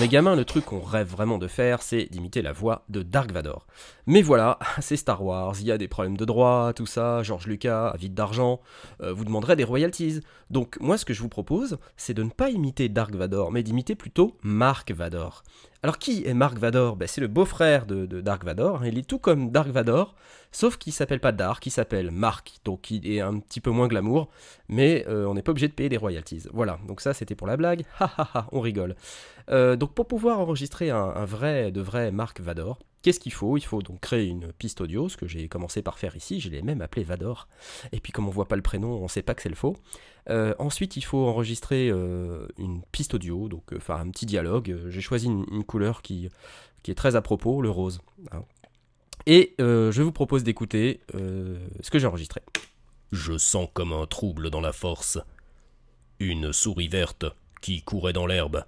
Mais gamins, le truc qu'on rêve vraiment de faire, c'est d'imiter la voix de Dark Vador. Mais voilà, c'est Star Wars, il y a des problèmes de droit, tout ça, George Lucas, vide d'argent, euh, vous demanderez des royalties. Donc moi, ce que je vous propose, c'est de ne pas imiter Dark Vador, mais d'imiter plutôt Mark Vador. Alors qui est Mark Vador ben, C'est le beau-frère de, Dark Vador. Hein. Il est tout comme Dark Vador, sauf qu'il s'appelle pas Dark, il s'appelle Mark. Donc il est un petit peu moins glamour, mais euh, on n'est pas obligé de payer des royalties. Voilà, donc ça c'était pour la blague. Ha ha ha, on rigole. Euh, donc pour pouvoir enregistrer un, un vrai, de vrai Mark Vador, Qu'est-ce qu'il faut Il faut donc créer une piste audio, ce que j'ai commencé par faire ici, je l'ai même appelé Vador. Et puis comme on voit pas le prénom, on sait pas que c'est le faux. Euh, ensuite, il faut enregistrer euh, une piste audio, donc euh, enfin un petit dialogue. J'ai choisi une, couleur qui, qui, est très à propos, le rose. Hein. Et je vous propose d'écouter ce que j'ai enregistré. Je sens comme un trouble dans la force. Une souris verte qui courait dans l'herbe.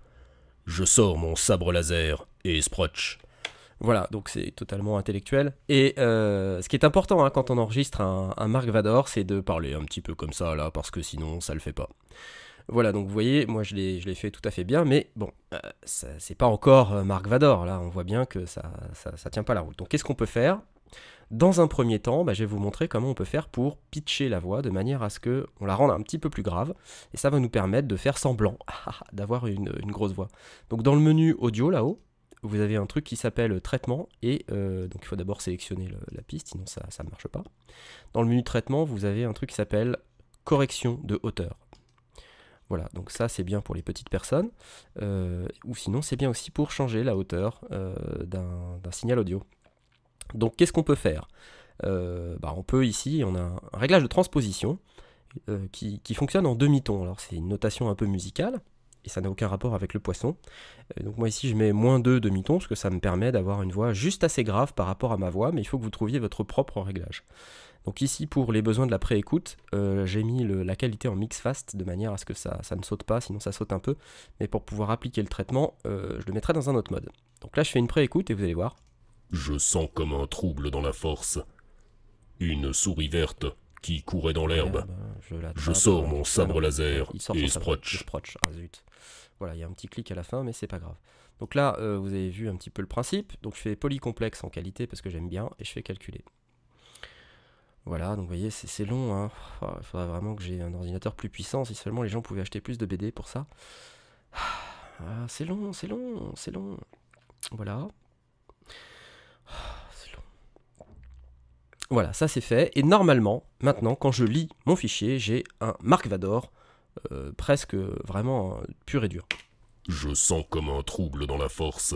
Je sors mon sabre laser et sprotch. Voilà, donc c'est totalement intellectuel. Et euh, ce qui est important hein, quand on enregistre un, Mark Marc Vador, c'est de parler un petit peu comme ça, là, parce que sinon, ça le fait pas. Voilà, donc vous voyez, moi je l'ai fait tout à fait bien, mais bon, euh, c'est pas encore Mark euh, Marc Vador, là, on voit bien que ça, ça, tient pas la route. Donc qu'est-ce qu'on peut faire Dans un premier temps, bah, je vais vous montrer comment on peut faire pour pitcher la voix de manière à ce que on la rende un petit peu plus grave, et ça va nous permettre de faire semblant d'avoir une grosse voix. Donc dans le menu audio là-haut, vous avez un truc qui s'appelle traitement et euh, donc il faut d'abord sélectionner la piste, sinon ça ne marche pas. Dans le menu traitement, vous avez un truc qui s'appelle correction de hauteur. Voilà, donc ça c'est bien pour les petites personnes, euh, ou sinon c'est bien aussi pour changer la hauteur euh, d'un signal audio. Donc qu'est-ce qu'on peut faire bah, On peut ici, on a un réglage de transposition qui, qui fonctionne en demi-ton. Alors c'est une notation un peu musicale, et ça n'a aucun rapport avec le poisson. Euh, donc moi ici je mets moins 2 demi-tons, parce que ça me permet d'avoir une voix juste assez grave par rapport à ma voix, mais il faut que vous trouviez votre propre réglage. Donc ici pour les besoins de la pré-écoute. Euh, j'ai mis la qualité en mix fast de manière à ce que ça, ne saute pas, sinon ça saute un peu, mais pour pouvoir appliquer le traitement, euh, je le mettrai dans un autre mode. Donc là je fais une pré-écoute et vous allez voir. Je sens comme un trouble dans la force. Une souris verte qui courait dans l'herbe. Bah, je, sors mon euh, sabre laser il et sprotch. Ah, zut. Voilà, il y a un petit clic à la fin, mais c'est pas grave. Donc là, euh, vous avez vu un petit peu le principe. Donc je fais polycomplexe en qualité parce que j'aime bien et je fais calculer. Voilà, donc vous voyez, c'est long. Hein. Ah, il faudra vraiment que j'ai un ordinateur plus puissant. Si seulement les gens pouvaient acheter plus de BD pour ça. Ah, c'est long, c'est long, c'est long. Voilà. Voilà, ça c'est fait. Et normalement, maintenant, quand je lis mon fichier, j'ai un Mark Vador euh, presque vraiment euh, pur et dur. Je sens comme un trouble dans la force.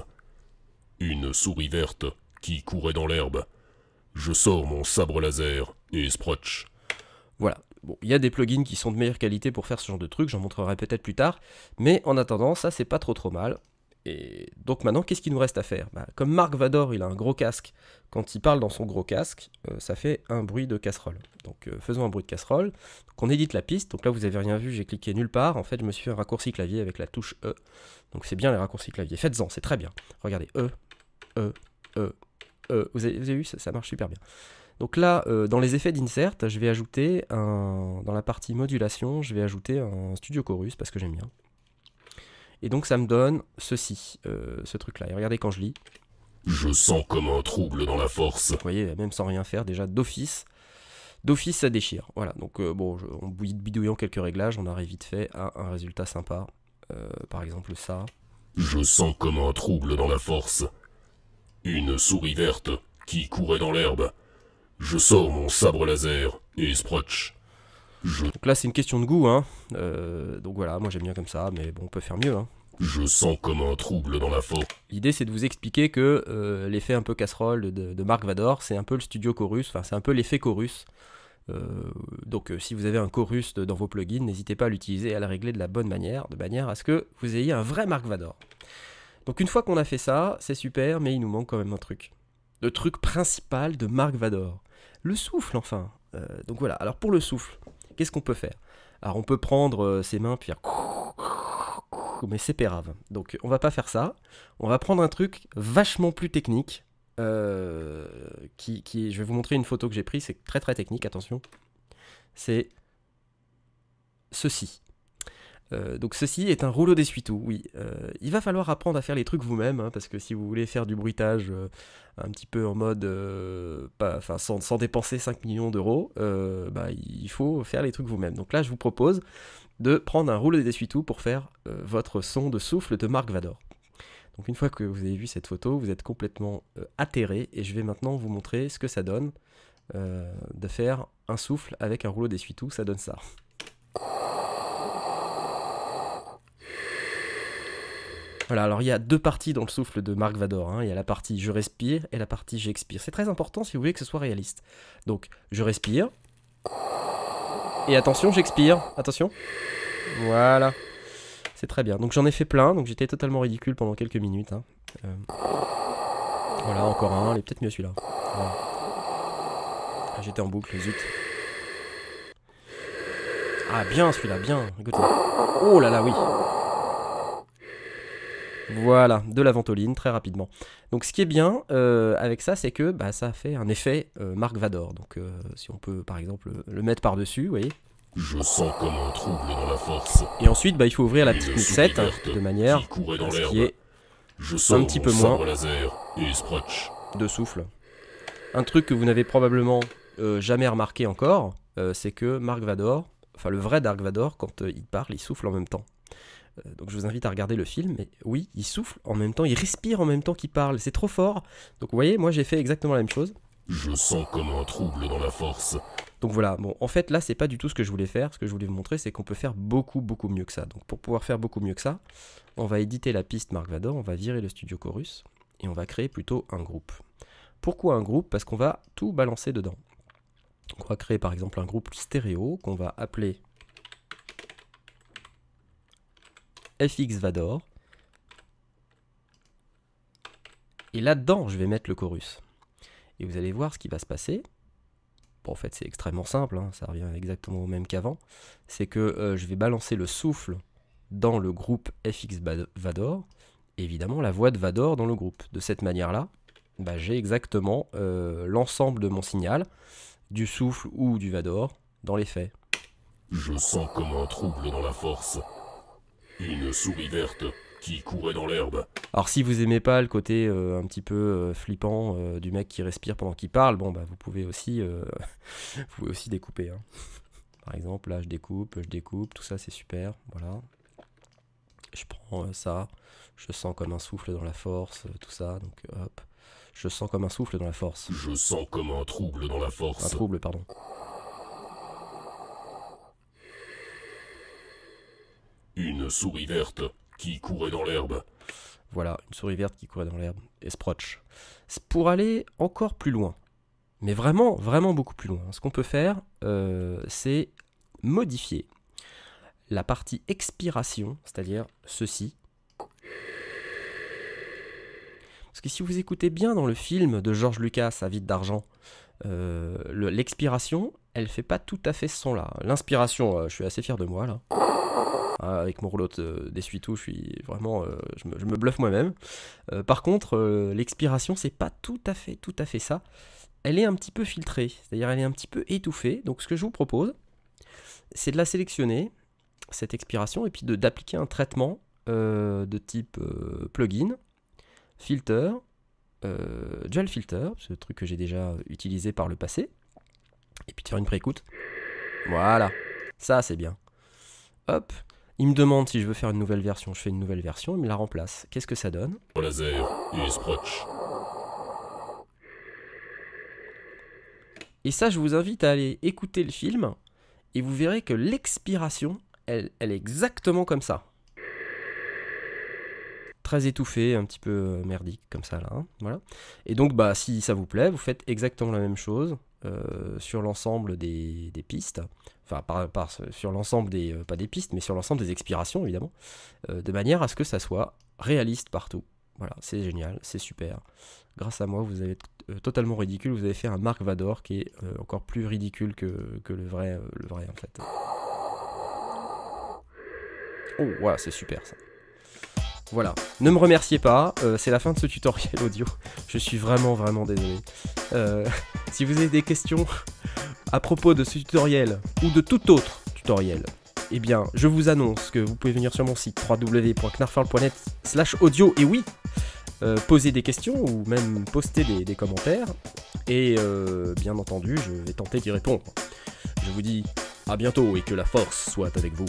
Une souris verte qui courait dans l'herbe. Je sors mon sabre laser et sprotch. Voilà. Bon, il y a des plugins qui sont de meilleure qualité pour faire ce genre de truc, j'en montrerai peut-être plus tard, mais en attendant, ça c'est pas trop trop mal. Et donc maintenant, qu'est-ce qu'il nous reste à faire bah, Comme Marc Vador, il a un gros casque, quand il parle dans son gros casque, euh, ça fait un bruit de casserole. Donc euh, faisons un bruit de casserole. Donc on édite la piste, donc là vous avez rien vu, j'ai cliqué nulle part, en fait je me suis fait un raccourci clavier avec la touche E. Donc c'est bien les raccourcis clavier, faites-en, c'est très bien. Regardez, E, E, E, E, vous avez, vu, ça, marche super bien. Donc là, euh, dans les effets d'insert, je vais ajouter, un, dans la partie modulation, je vais ajouter un studio chorus parce que j'aime bien. Et donc ça me donne ceci, euh, ce truc-là. Et regardez quand je lis. Je sens comme un trouble dans la force. Vous voyez, même sans rien faire, déjà d'office, d'office ça déchire. Voilà, donc euh, bon, en bidouillant quelques réglages, on arrive vite fait à un résultat sympa. Euh, par exemple ça. Je sens comme un trouble dans la force. Une souris verte qui courait dans l'herbe. Je sors mon sabre laser et sproch Donc là c'est une question de goût, hein. donc voilà, moi j'aime bien comme ça, mais bon on peut faire mieux. Hein. Je sens comme un trouble dans la faute. L'idée, c'est de vous expliquer que euh, l'effet un peu casserole de, Marc Vador, c'est un peu le studio chorus, enfin, c'est un peu l'effet chorus. Euh, donc, euh, si vous avez un chorus dans vos plugins, n'hésitez pas à l'utiliser et à le régler de la bonne manière, de manière à ce que vous ayez un vrai Marc Vador. Donc, une fois qu'on a fait ça, c'est super, mais il nous manque quand même un truc. Le truc principal de Marc Vador. Le souffle, enfin. donc voilà, alors pour le souffle, qu'est-ce qu'on peut faire Alors, on peut prendre ses mains, puis mais c'est pas grave. Donc on va pas faire ça. On va prendre un truc vachement plus technique. Euh, qui, qui, je vais vous montrer une photo que j'ai prise, c'est très très technique, attention. C'est ceci. Euh, donc ceci est un rouleau d'essuie-tout, oui. Euh, il va falloir apprendre à faire les trucs vous-même, hein, parce que si vous voulez faire du bruitage un petit peu en mode, pas, sans, sans, dépenser 5 millions d'euros, bah, il faut faire les trucs vous-même. Donc là, je vous propose de prendre un rouleau d'essuie-tout pour faire euh, votre son de souffle de Marc Vador. Donc une fois que vous avez vu cette photo, vous êtes complètement euh, atterré et je vais maintenant vous montrer ce que ça donne euh, de faire un souffle avec un rouleau d'essuie-tout, ça donne ça. Voilà, alors il y a deux parties dans le souffle de Marc Vador. Hein. Il y a la partie je respire et la partie j'expire. C'est très important si vous voulez que ce soit réaliste. Donc je respire, et attention, j'expire. Attention. Voilà. C'est très bien. Donc j'en ai fait plein. Donc j'étais totalement ridicule pendant quelques minutes. Hein. Euh, voilà, encore un. Il est peut-être mieux celui-là. j'étais en boucle, zut. Ah, bien celui-là, bien. Écoutez. Oh là là, oui. Voilà, de la ventoline très rapidement. Donc ce qui est bien euh, avec ça, c'est que bah, ça fait un effet Mark euh, Marc Vador. Donc euh, si on peut par exemple le mettre par-dessus, vous voyez. Je sens comme trouble dans la force. Et ensuite, bah, il faut ouvrir la petite 7 hein, de manière qui dans ce est Je sens un petit peu moins de souffle. Un truc que vous n'avez probablement jamais remarqué encore, c'est que Marc Vador, enfin le vrai Dark Vador, quand il parle, il souffle en même temps. Euh, donc je vous invite à regarder le film. Mais oui, il souffle en même temps, il respire en même temps qu'il parle. C'est trop fort. Donc vous voyez, moi j'ai fait exactement la même chose. Je sens comme un trouble dans la force. Donc voilà, bon, en fait là c'est pas du tout ce que je voulais faire, ce que je voulais vous montrer c'est qu'on peut faire beaucoup beaucoup mieux que ça. Donc pour pouvoir faire beaucoup mieux que ça, on va éditer la piste Marc Vador, on va virer le studio chorus et on va créer plutôt un groupe. Pourquoi un groupe Parce qu'on va tout balancer dedans. On va créer par exemple un groupe stéréo qu'on va appeler FX Vador. Et là-dedans, je vais mettre le chorus. Et vous allez voir ce qui va se passer. Bon, en fait, c'est extrêmement simple, hein, ça revient exactement au même qu'avant. C'est que euh, je vais balancer le souffle dans le groupe FX Vador, évidemment la voix de Vador dans le groupe. De cette manière-là, bah, j'ai exactement euh, l'ensemble de mon signal, du souffle ou du Vador, dans l'effet Je sens comme un trouble dans la force une souris verte qui courait dans l'herbe. Alors si vous aimez pas le côté euh, un petit peu euh, flippant euh, du mec qui respire pendant qu'il parle, bon bah vous pouvez aussi, vous pouvez aussi découper. Hein. Par exemple là je découpe, je découpe, tout ça c'est super, voilà. Je prends ça, je sens comme un souffle dans la force, tout ça, donc hop. Je sens comme un souffle dans la force. Je sens comme un trouble dans la force. Un trouble, pardon. Une souris verte qui courait dans l'herbe. Voilà, une souris verte qui courait dans l'herbe. Et Sproch. Pour aller encore plus loin, mais vraiment, vraiment beaucoup plus loin, ce qu'on peut faire, euh, c'est modifier la partie expiration, c'est-à-dire ceci. Parce que si vous écoutez bien dans le film de George Lucas, À vide d'argent, euh, l'expiration, elle elle fait pas tout à fait ce son-là. L'inspiration, euh, je suis assez fier de moi là. Ah, avec mon rouleau euh, d'essuie-tout, je suis vraiment, euh, je me, bluffe moi-même. Euh, par contre, l'expiration, c'est pas tout à fait, tout à fait ça. Elle est un petit peu filtrée, c'est-à-dire elle est un petit peu étouffée. Donc ce que je vous propose, c'est de la sélectionner, cette expiration, et puis d'appliquer un traitement de type plugin, filter, euh, dual filter, ce truc que j'ai déjà utilisé par le passé, et puis de faire une préécoute. Voilà, ça c'est bien. Hop, il me demande si je veux faire une nouvelle version. Je fais une nouvelle version, il me la remplace. Qu'est-ce que ça donne Et ça, je vous invite à aller écouter le film et vous verrez que l'expiration, elle, elle est exactement comme ça. Très étouffée, un petit peu euh, merdique comme ça là. Hein, voilà. Et donc, bah, si ça vous plaît, vous faites exactement la même chose euh, sur l'ensemble des, pistes, enfin par, sur l'ensemble des, euh, pas des pistes, mais sur l'ensemble des expirations évidemment, euh, de manière à ce que ça soit réaliste partout. Voilà, c'est génial, c'est super. Grâce à moi, vous avez totalement ridicule, vous avez fait un Marc Vador qui est encore plus ridicule que, que le, vrai, le vrai en fait. Oh, ouais, c'est super ça. Voilà, ne me remerciez pas, euh, c'est la fin de ce tutoriel audio. Je suis vraiment vraiment désolé. Euh, si vous avez des questions à propos de ce tutoriel ou de tout autre tutoriel, eh bien, je vous annonce que vous pouvez venir sur mon site www.knarfarl.net slash audio, et oui, euh, poser des questions ou même poster des commentaires. Et bien entendu, je vais tenter d'y répondre. Je vous dis à bientôt et que la force soit avec vous.